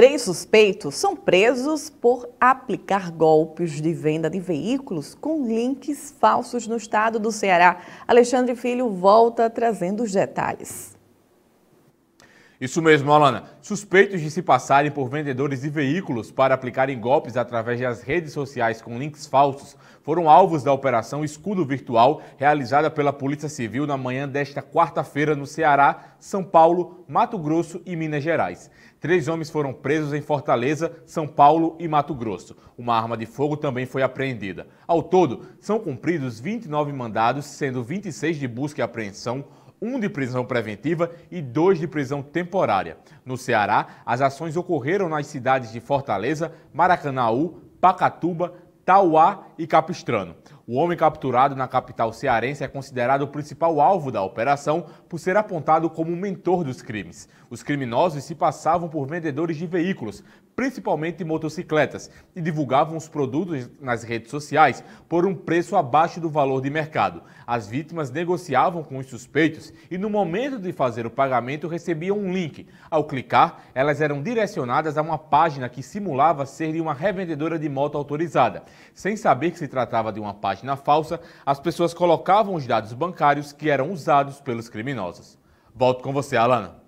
Três suspeitos são presos por aplicar golpes de venda de veículos com links falsos no estado do Ceará. Alexandre Filho volta trazendo os detalhes. Isso mesmo, Alana. Suspeitos de se passarem por vendedores de veículos para aplicarem golpes através das redes sociais com links falsos foram alvos da operação Escudo Virtual realizada pela Polícia Civil na manhã desta quarta-feira no Ceará, São Paulo, Mato Grosso e Minas Gerais. Três homens foram presos em Fortaleza, São Paulo e Mato Grosso. Uma arma de fogo também foi apreendida. Ao todo, são cumpridos 29 mandados, sendo 26 de busca e apreensão, um de prisão preventiva e dois de prisão temporária. No Ceará, as ações ocorreram nas cidades de Fortaleza, Maracanaú, Pacatuba, Tauá e Capistrano. O homem capturado na capital cearense é considerado o principal alvo da operação por ser apontado como o mentor dos crimes. Os criminosos se passavam por vendedores de veículos, principalmente motocicletas, e divulgavam os produtos nas redes sociais por um preço abaixo do valor de mercado. As vítimas negociavam com os suspeitos e, no momento de fazer o pagamento, recebiam um link. Ao clicar, elas eram direcionadas a uma página que simulava ser de uma revendedora de moto autorizada. Sem saber que se tratava de uma página, página falsa, as pessoas colocavam os dados bancários que eram usados pelos criminosos. Volto com você, Alana.